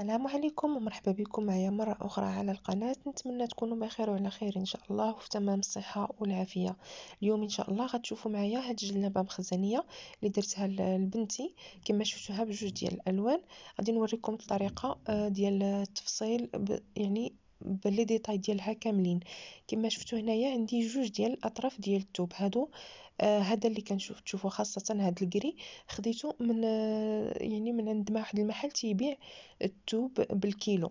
السلام عليكم ومرحبا بكم معايا مرة أخرى على القناة نتمنى تكونوا بخير وعلى خير إن شاء الله وفي تمام الصحة والعافية اليوم إن شاء الله غتشوفوا معايا هاد الجلابة مخزنية اللي درتها لبنتي كما شفتوها بجوج ديال الألوان غادي نوريكم الطريقة آه، ديال التفصيل يعني بلي ديطاي ديالها كاملين كما شفتوا هنايا عندي جوج ديال الاطراف ديال التوب هادو آه، هذا آه اللي كنشوف تشوفوا خاصه هاد الكري خديته من آه يعني من عند ما واحد المحل تيبيع التوب بالكيلو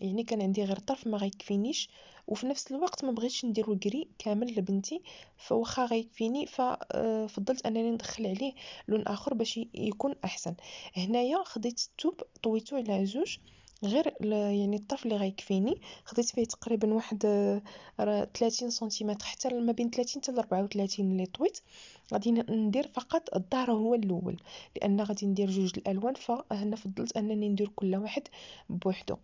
يعني كان عندي غير طرف ما غيكفينيش وفي نفس الوقت ما بغيتش نديرو الكري كامل لبنتي فواخا غيكفيني ففضلت آه، انني ندخل عليه لون اخر باش يكون احسن هنايا خديت التوب طويته على جوج غير يعني الطرف اللي غيكفيني خديت فيه تقريبا واحد 30 آه، سنتيمتر حتى ما بين 30 حتى 34 اللي طويت غادي ندير فقط الظهر هو الاول لان غادي ندير جوج الالوان فهنا فضلت انني ندير كل واحد بوحدو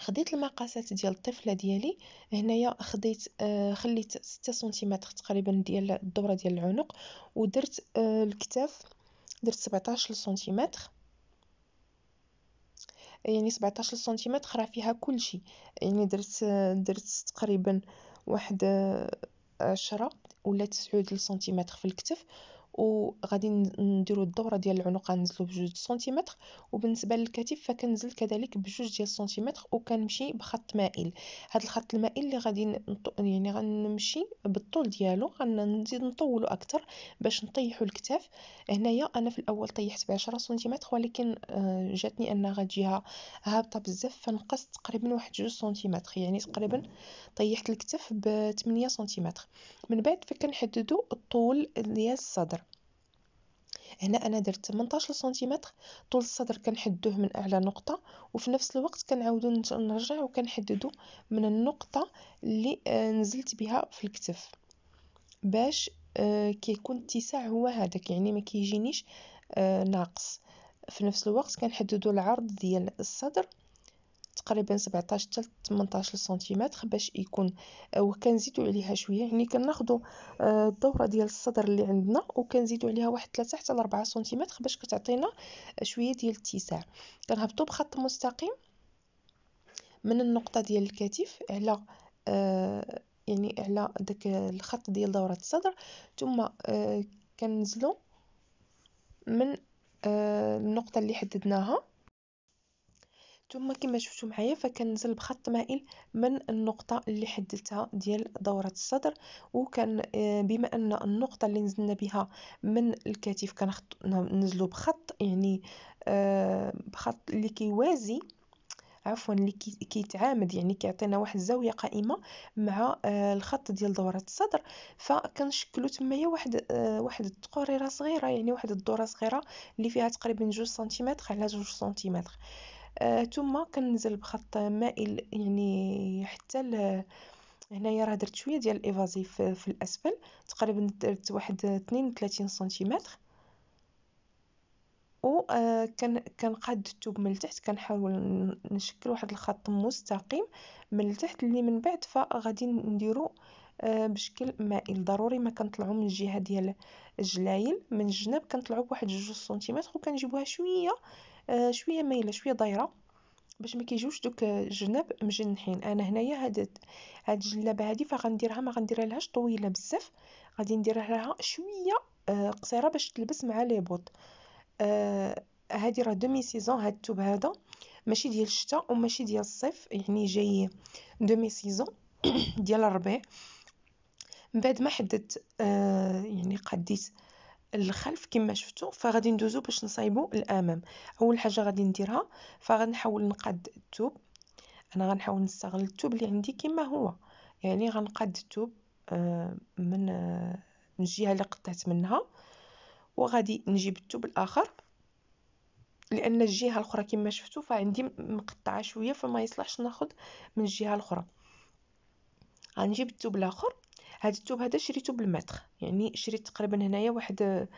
خديت المقاسات ديال الطفله ديالي هنايا خديت آه، خليت 6 سنتيمتر تقريبا ديال الدوره ديال العنق ودرت آه، الكتاف درت 17 سنتيمتر يعني 17 سنتيمتر راه فيها كل شيء يعني درت درت تقريبا واحد عشرة ولا تسعود سنتيمتر في الكتف وغادي نديرو الدوره ديال العنق غنزلو بجوج سنتيمتر وبالنسبه للكتف فكنزل كذلك بجوج ديال سنتيمتر وكنمشي بخط مائل هاد الخط المائل اللي غادي يعني غنمشي بالطول ديالو غنزيد نطولو اكثر باش نطيحو الكتاف هنايا انا في الاول طيحت بعشرة سنتيمتر ولكن آه، جاتني انها جهه هابطه بزاف فنقصت تقريبا واحد جوج سنتيمتر يعني تقريبا طيحت الكتف بثمانية سنتيمتر من بعد فكنحددوا الطول ديال الصدر هنا انا درت 18 سنتيمتر طول الصدر كنحدوه من اعلى نقطه وفي نفس الوقت كنعاودو نرجع وكنحددو من النقطه اللي آه، نزلت بها في الكتف باش آه، كيكون اتساع هو هذاك يعني ما كيجينيش آه، ناقص في نفس الوقت كنحددو العرض ديال الصدر تقريبا 17 حتى 18 سنتيمتر باش يكون آه، وكنزيدو عليها شويه يعني كناخذوا الدوره آه، ديال الصدر اللي عندنا وكنزيدو عليها واحد 3 حتى 4 سنتيمتر باش كتعطينا آه، شويه ديال الاتساع كنهبطوا بخط مستقيم من النقطه ديال الكتف على آه يعني على داك الخط ديال دوره الصدر ثم آه من آه النقطه اللي حددناها ثم كما شفتوا معايا فكنزل بخط مائل من النقطه اللي حددتها ديال دوره الصدر وكان آه، بما ان النقطه اللي نزلنا بها من الكتف كننزلو بخط يعني آه، بخط اللي كيوازي عفوا اللي كيتعامد يعني كيعطينا واحد الزاويه قائمه مع آه، الخط ديال دوره الصدر فكنشكلوا تمايا واحد واحد التقريره صغيره يعني واحد الدوره صغيره اللي فيها تقريبا 2 سنتيمتر على 2 سنتيمتر آه، ثم كنزل بخط مائل يعني حتى هنايا راه درت شويه ديال الايفازيف في الاسفل تقريبا درت واحد 32 سنتيمتر و آه، كان كنقاد الثوب من التحت كنحاول نشكل واحد الخط مستقيم من التحت اللي من بعد فغادي نديرو آه، بشكل مائل ضروري ما كنطلعو من الجهه ديال الجلايل من الجناب كنطلعو بواحد جوج سنتيمتر وكنجيبوها شويه آه، شويه مايله شويه دايره باش ما كيجيوش دوك الجناب مجنحين انا هنايا هاد هاد الجلابه هادي فغنديرها ما غنديرها لهاش طويله بزاف غادي ندير لها شويه آه، قصيره باش تلبس مع لي بوط آه، هادي راه دومي سيزون هاد التوب هذا ماشي ديال الشتاء وماشي ديال الصيف يعني جاي دومي سيزون ديال الربيع من بعد ما حددت يعني قديت الخلف كما شفتو فغادي ندوزو باش نصايبو الامام اول حاجه غادي نديرها فغنحاول نقاد الثوب انا غنحاول نستغل الثوب اللي عندي كما هو يعني غنقاد الثوب آه، آه، من الجهه اللي قطعت منها وغادي نجيب الثوب الاخر لان الجهه الاخرى كما شفتو فعندي مقطعه شويه فما يصلحش ناخد من الجهه الاخرى غنجيب الثوب الاخر هاد الثوب هذا شريته بالمتر يعني شريت تقريبا هنايا واحد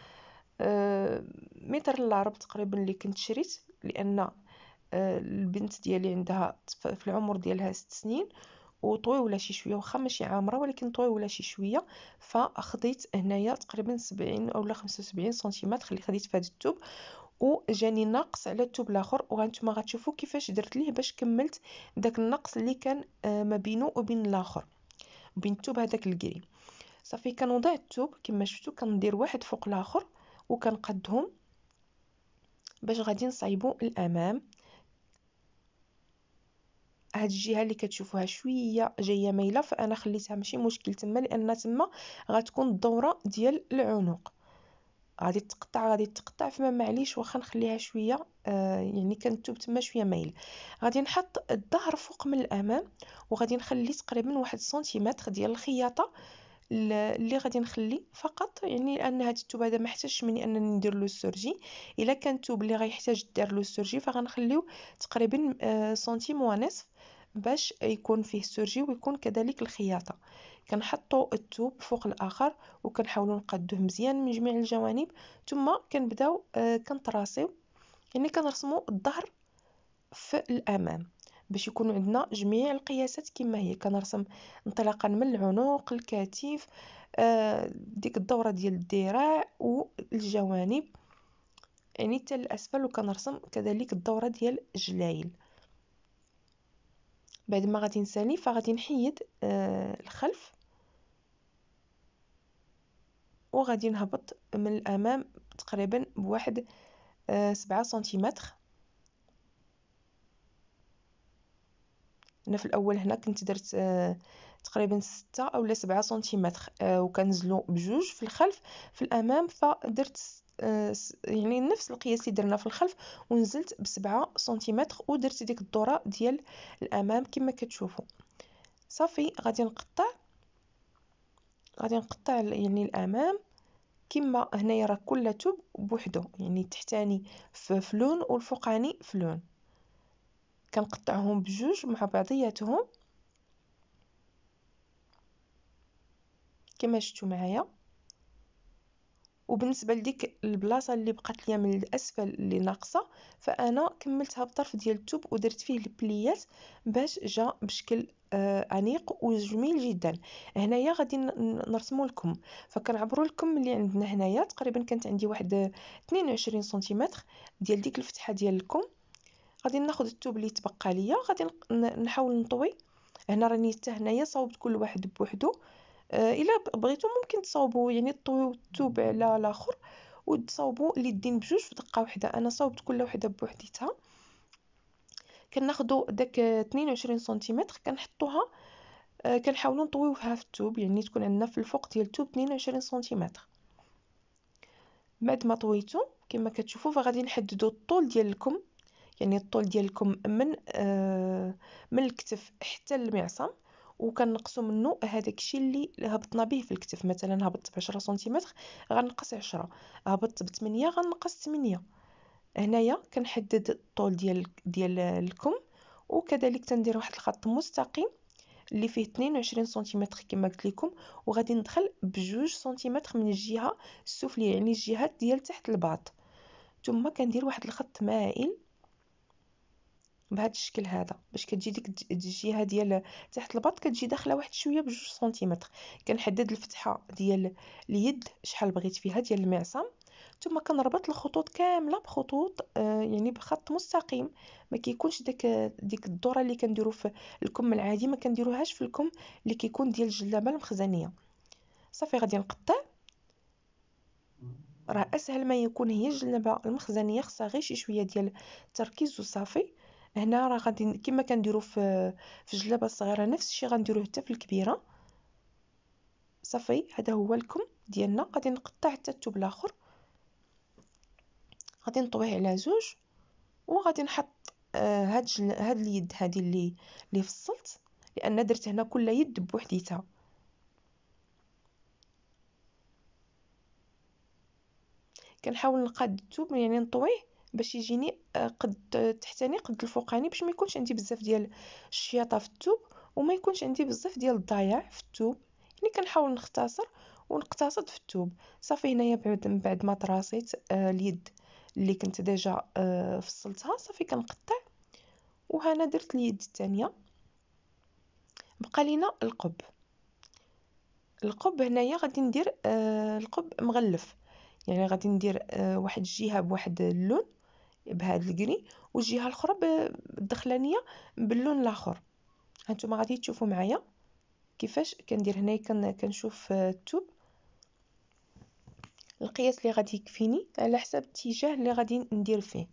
آه، متر العرب تقريبا اللي كنت شريت لان آه، البنت ديالي عندها في العمر ديالها ست سنين وطوي ولا شي شويه واخا ماشي عامره ولكن طوي ولا شي شويه فخديت هنايا تقريبا 70 اولا 75 سنتيمتر اللي خديت في هذا الثوب وجاني ناقص على الثوب الاخر وهانتوما غتشوفوا كيفاش درت ليه باش كملت داك النقص اللي كان آه، ما بينه وبين الاخر وبين التوب هذاك الكري صافي كنوضع التوب كما شفتو كندير واحد فوق الاخر وكنقدهم باش غادي نصايبو الامام هاد الجهه اللي كتشوفوها شويه جايه مايله فانا خليتها ماشي مشكل تما لان تما غتكون الدوره ديال العنق غادي تقطع غادي تقطع فما معليش واخا نخليها شويه آه يعني كنتوب تما شويه مايل غادي نحط الظهر فوق من الامام وغادي نخلي تقريبا واحد سنتيمتر ديال الخياطه اللي غادي نخلي فقط يعني لان هاد التوب هذا ما احتاجش مني انني ندير له السرجي الا كان التوب اللي غيحتاج دار له السرجي فغنخليو تقريبا آه، سنتيم ونصف باش يكون فيه السرجي ويكون كذلك الخياطه كنحطوا التوب فوق الاخر وكنحاولوا نقادوه مزيان من جميع الجوانب ثم كنبداو آه كنطراسيو يعني كنرسموا الظهر في الامام باش يكون عندنا جميع القياسات كما هي كنرسم انطلاقا من العنق الكتف آه، ديك الدوره ديال الذراع والجوانب يعني حتى الاسفل وكنرسم كذلك الدوره ديال الجلايل بعد ما غادي نسالي فغادي نحيد آه الخلف وغادي نهبط من الامام تقريبا بواحد آه سبعة سنتيمتر انا في الاول هنا كنت درت آه تقريبا ستة اولا سبعة سنتيمتر آه وكنزلو بجوج في الخلف في الامام فدرت آه، يعني نفس القياس اللي درنا في الخلف ونزلت بسبعة سنتيمتر ودرت ديك الدوره ديال الامام كما كتشوفوا صافي غادي نقطع غادي نقطع يعني الامام كما هنايا راه كل توب بوحدو يعني تحتاني في فلون والفوقاني فلون كنقطعهم بجوج مع بعضياتهم كما شفتوا معايا وبالنسبه لديك البلاصه اللي بقات ليا من الاسفل اللي ناقصه فانا كملتها بطرف ديال التوب ودرت فيه البليات باش جا بشكل آه انيق وجميل جدا هنايا غادي نرسمو لكم فكنعبروا لكم اللي عندنا هنايا تقريبا كانت عندي واحد 22 سنتيمتر ديال ديك الفتحه ديال الكم غادي ناخذ التوب اللي تبقى ليا غادي نحاول نطوي هنا راني حتى هنايا صوبت كل واحد بوحدو آه، الا بغيتو ممكن تصاوبوا يعني طويو التوب على الاخر وتصاوبوا اليدين بجوج في دقه واحده انا صاوبت كل وحده بوحديتها كناخذوا داك 22 سنتيمتر كنحطوها آه كنحاولوا نطويوها في التوب يعني تكون عندنا في الفوق ديال التوب 22 سنتيمتر بعد ما طويتو كما كتشوفوا فغادي نحددوا الطول ديال الكم يعني الطول ديالكم من آه من الكتف حتى المعصم وكنقصوا منه هذاك الشيء اللي هبطنا به في الكتف مثلا هبطت ب 10 سنتيمتر غنقص 10 هبطت ب 8 غنقص 8 هنايا كنحدد الطول ديال ديال الكم وكذلك تندير واحد الخط مستقيم اللي فيه 22 سنتيمتر كما قلت لكم وغادي ندخل بجوج سنتيمتر من الجهه السفليه يعني الجهه ديال تحت الباط ثم كندير واحد الخط مائل بهذا الشكل هذا باش كتجي ديك الجهه ديال تحت البط كتجي داخله واحد شويه بجوج سنتيمتر كنحدد الفتحه ديال اليد شحال بغيت فيها ديال المعصم ثم كنربط الخطوط كامله بخطوط آه يعني بخط مستقيم ما كيكونش داك ديك الدوره اللي كنديرو في الكم العادي ما كنديروهاش في الكم اللي كيكون ديال الجلابه المخزنيه صافي غادي نقطع راه اسهل ما يكون هي الجلابه المخزنيه خصها غير شي شويه ديال التركيز وصافي هنا راه غادي كما كنديرو في في الجلابه الصغيره نفس الشيء غنديروه حتى في الكبيره صافي هذا هو الكم ديالنا غادي نقطع حتى الثوب الاخر غادي نطويه على زوج وغادي نحط آه، هاد جل... هاد اليد هادي اللي اللي فصلت لان درت هنا كل يد بوحديتها كنحاول نقاد الثوب يعني نطويه باش يجيني آه، قد تحتاني قد الفوقاني باش ما يكونش عندي بزاف ديال الشياطه في الثوب وما يكونش عندي بزاف ديال الضياع في الثوب يعني كنحاول نختصر ونقتصد في الثوب صافي هنايا بعد من بعد ما طراسيت آه، اليد اللي كنت ديجا آه، فصلتها صافي كنقطع وهنا درت اليد الثانيه بقى لينا القب القب هنايا غادي ندير القب مغلف يعني غادي ندير واحد الجهه بواحد اللون بهذا الكري والجهه الاخرى بالدخلانيه باللون الاخر هانتوما غادي تشوفوا معايا كيفاش كندير هنايا كنشوف آه، التوب القياس اللي غادي يكفيني على حسب الاتجاه اللي غادي ندير فيه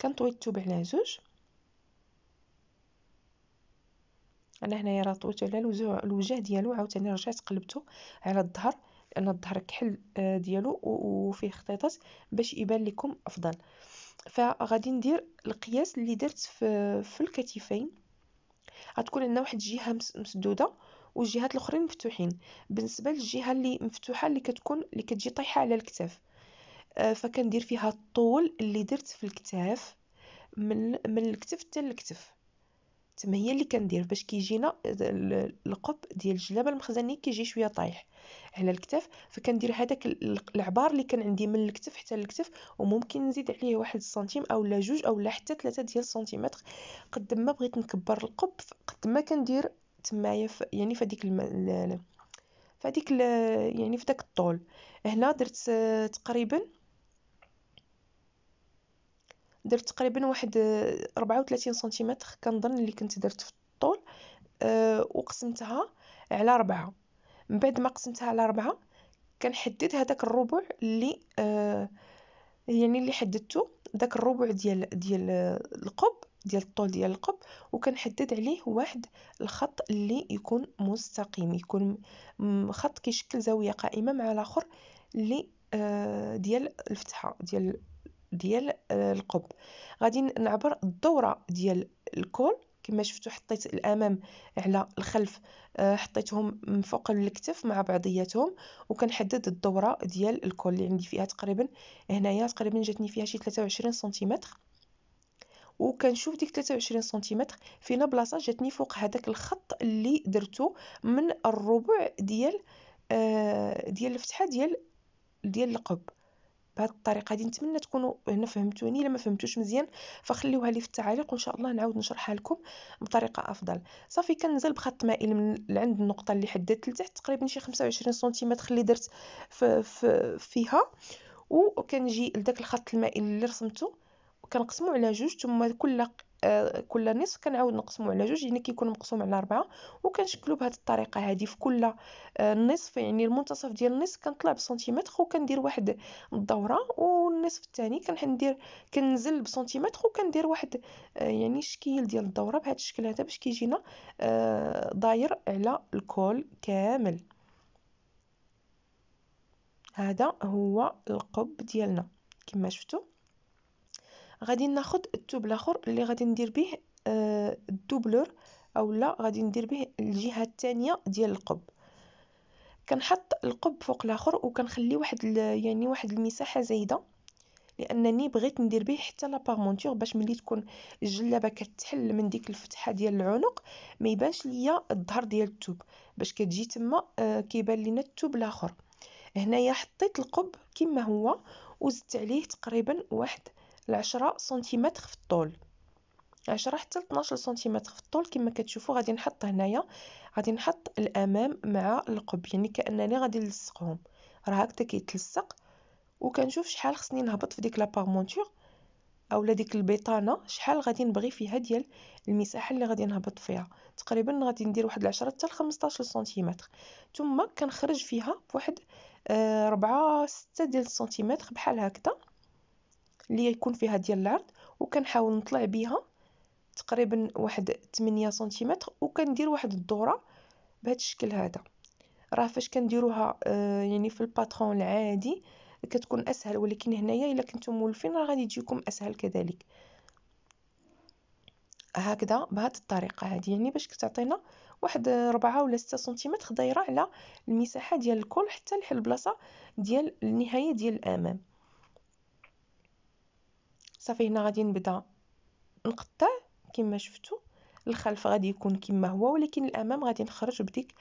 كنطوي التوب على زوج انا هنايا راه طويت على الوجه ديالو عاوتاني رجعت قلبته على الظهر لان الظهر كحل آه، ديالو وفيه خطيطات باش يبان لكم افضل فغادي ندير القياس اللي درت في, في الكتفين غتكون عندنا واحد الجهه مسدوده والجهات الاخرين مفتوحين بالنسبه للجهه اللي مفتوحه اللي كتكون اللي كتجي طايحه على الكتاف آه، فكندير فيها الطول اللي درت في الكتاف من من الكتف حتى للكتف تما هي اللي كندير باش كيجينا القب ديال الجلابه المخزني كيجي شويه طايح على الكتاف فكندير هذاك العبار اللي كان عندي من الكتف حتى الكتف وممكن نزيد عليه واحد السنتيم اولا جوج اولا حتى ثلاثة ديال السنتيمتر قد ما بغيت نكبر القب قد ما كندير تمايا يعني في هذيك فهاديك ال... يعني في داك الطول هنا درت آه، تقريبا درت تقريبا واحد 34 آه، سنتيمتر كنظن اللي كنت درت في الطول أه وقسمتها على ربعة من بعد ما قسمتها على ربعة كنحدد هذاك الربع اللي أه يعني اللي حددته داك الربع ديال ديال آه، القب ديال الطول ديال القب وكنحدد عليه واحد الخط اللي يكون مستقيم يكون خط كيشكل زاويه قائمه مع الاخر اللي آه، ديال الفتحه ديال ديال آه، القب غادي نعبر الدوره ديال الكول كما شفتوا حطيت الامام على الخلف آه، حطيتهم من فوق الكتف مع بعضياتهم وكنحدد الدوره ديال الكول اللي عندي فيها تقريبا هنايا تقريبا جاتني فيها شي 23 سنتيمتر وكنشوف ديك 23 سنتيمتر فينا بلاصه جاتني فوق هذاك الخط اللي درتو من الربع ديال آه، ديال الفتحه ديال ديال القب بهذه الطريقه هذه نتمنى تكونوا هنا فهمتوني الا ما فهمتوش مزيان فخليوها لي في التعاليق وان شاء الله نعاود نشرحها لكم بطريقه افضل صافي كنزل بخط مائل من عند النقطه اللي حددت لتحت تقريبا شي 25 سنتيمتر اللي درت في في فيها وكنجي لداك الخط المائل اللي رسمته وكنقسمه على جوج ثم كل آه، كل نصف كنعاود نقسمو على جوج يعني كيكون مقسوم على أربعة وكنشكلو بهاد الطريقة هادي في كل آه، نصف يعني المنتصف ديال النصف كنطلع بسنتيمتر وكندير واحد الدورة والنصف الثاني كندير كنزل بسنتيمتر وكندير واحد آه، يعني شكيل ديال الدورة بهاد الشكل هذا باش كيجينا داير على الكول كامل هذا هو القب ديالنا كما شفتوا غادي ناخد التوب الاخر اللي غادي ندير به آه، الدوبلور اولا غادي ندير به الجهه الثانيه ديال القب كنحط القب فوق الاخر وكنخلي واحد يعني واحد المساحه زايده لانني بغيت ندير به حتى لابارمونتور باش ملي تكون الجلابه كتحل من ديك الفتحه ديال العنق ما يبانش ليا الظهر ديال التوب باش كتجي تما آه، كيبان لينا التوب الاخر هنايا حطيت القب كما هو وزدت عليه تقريبا واحد العشرة سنتيمتر في الطول عشرة حتى لطناشر سنتيمتر في الطول كما كتشوفوا غادي نحط هنايا غادي نحط الامام مع القب يعني كانني غادي نلصقهم راه هكذا كيتلصق وكنشوف شحال خصني نهبط في ديك لابارمونتور اولا ديك البيطانه شحال غادي نبغي فيها ديال المساحه اللي غادي نهبط فيها تقريبا غادي ندير واحد العشرة حتى لخمسطاش سنتيمتر ثم كنخرج فيها بواحد آه، ربعة ستة ديال السنتيمتر بحال هكذا اللي يكون فيها ديال العرض وكنحاول نطلع بيها تقريبا واحد 8 سنتيمتر وكندير واحد الدوره بهذا الشكل هذا راه فاش كنديروها آه، يعني في الباترون العادي كتكون اسهل ولكن هنايا الا كنتم مولفين راه غادي تجيكم اسهل كذلك هكذا بهذه الطريقه هذه يعني باش كتعطينا واحد 4 ولا 6 سنتيمتر دايره على المساحه ديال الكل حتى لحد البلاصه ديال النهايه ديال الامام صافي هنا غادي نبدا نقطع كما شفتوا الخلف غادي يكون كما هو ولكن الامام غادي نخرج بديك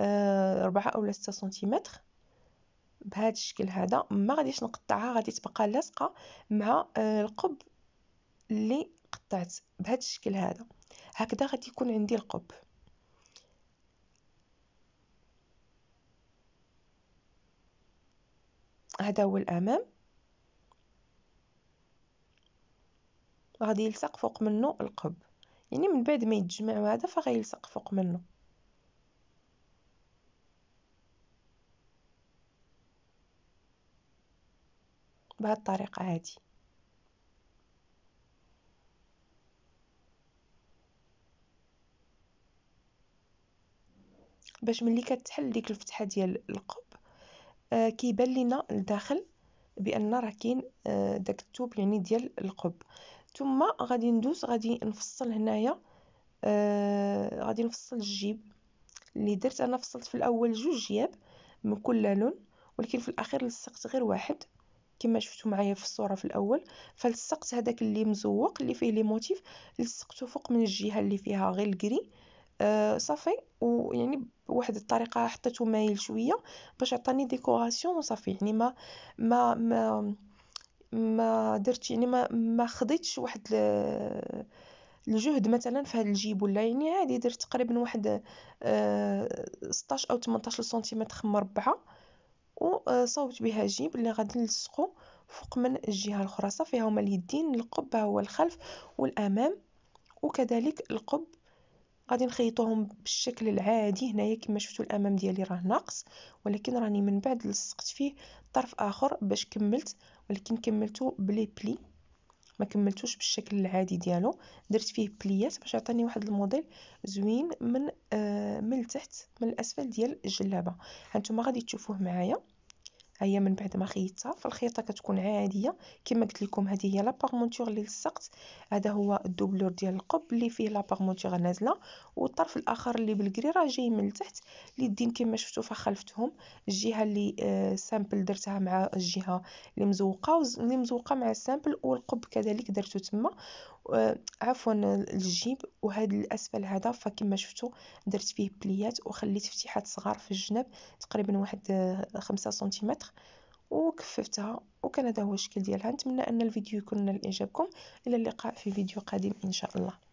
آه، ربعة اولا ستة سنتيمتر بهذا الشكل هذا ما غاديش نقطعها غادي تبقى لاصقه مع آه، القب اللي قطعت بهذا الشكل هذا هكذا غادي يكون عندي القب هذا هو الامام غادي يلصق فوق منه القب يعني من بعد ما يتجمعوا هذا فغيلصق فوق منه بهذه الطريقه هذه باش ملي كتحل ديك الفتحه ديال القب آه كيبان لينا الداخل بان راه كاين آه داك التوب يعني ديال القب ثم غادي ندوز غادي نفصل هنايا آه غادي نفصل الجيب اللي درت انا فصلت في الاول جوج جياب من كل لون ولكن في الاخير لصقت غير واحد كما شفتوا معايا في الصوره في الاول فلصقت هذاك اللي مزوق اللي فيه لي موتيف لصقته فوق من الجهه اللي فيها غير الكري آه صافي ويعني بواحد الطريقه حطيته مايل شويه باش عطاني ديكوراسيون وصافي يعني ما ما, ما ما درتش يعني ما ما خديتش واحد الجهد مثلا في هذا الجيب ولا يعني عادي درت تقريبا واحد 16 آه، او 18 سنتيمتر مربعه وصوبت آه، بها جيب اللي غادي نلصقو فوق من الجهه الاخرى صافي هما اليدين القبه هو الخلف والامام وكذلك القب غادي نخيطوهم بالشكل العادي هنايا كما شفتوا الامام ديالي راه ناقص ولكن راني من بعد لصقت فيه طرف اخر باش كملت ولكن كملته بلي بلي ما كملتوش بالشكل العادي ديالو درت فيه بليات باش يعطيني واحد الموديل زوين من آه من التحت من الاسفل ديال الجلابه هانتوما غادي تشوفوه معايا هي من بعد ما خيطتها فالخيطه كتكون عاديه كما قلت لكم هذه هي لابارمونتور اللي لصقت هذا هو الدوبلور ديال القب اللي فيه لابارمونتور نازله والطرف الاخر اللي بالكري راه جاي من التحت اليدين كما شفتوا فخلفتهم الجهه اللي آه سامبل درتها مع الجهه اللي مزوقه واللي مزوقه مع السامبل والقب كذلك درتو تما عفوا الجيب وهذا الاسفل هذا فكما شفتوا درت فيه بليات وخليت فتيحات صغار في الجنب تقريبا واحد خمسة سنتيمتر وكففتها وكان هذا هو الشكل ديالها نتمنى ان الفيديو يكون نال اعجابكم الى اللقاء في فيديو قادم ان شاء الله